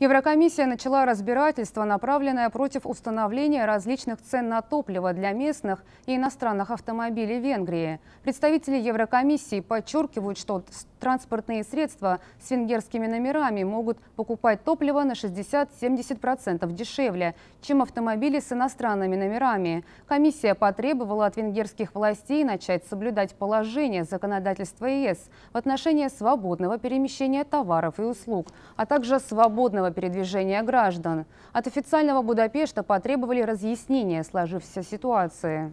Еврокомиссия начала разбирательство, направленное против установления различных цен на топливо для местных и иностранных автомобилей Венгрии. Представители Еврокомиссии подчеркивают, что транспортные средства с венгерскими номерами могут покупать топливо на 60-70% дешевле, чем автомобили с иностранными номерами. Комиссия потребовала от венгерских властей начать соблюдать положение законодательства ЕС в отношении свободного перемещения товаров и услуг, а также свободного свободного передвижения граждан. От официального Будапешта потребовали разъяснения сложившейся ситуации.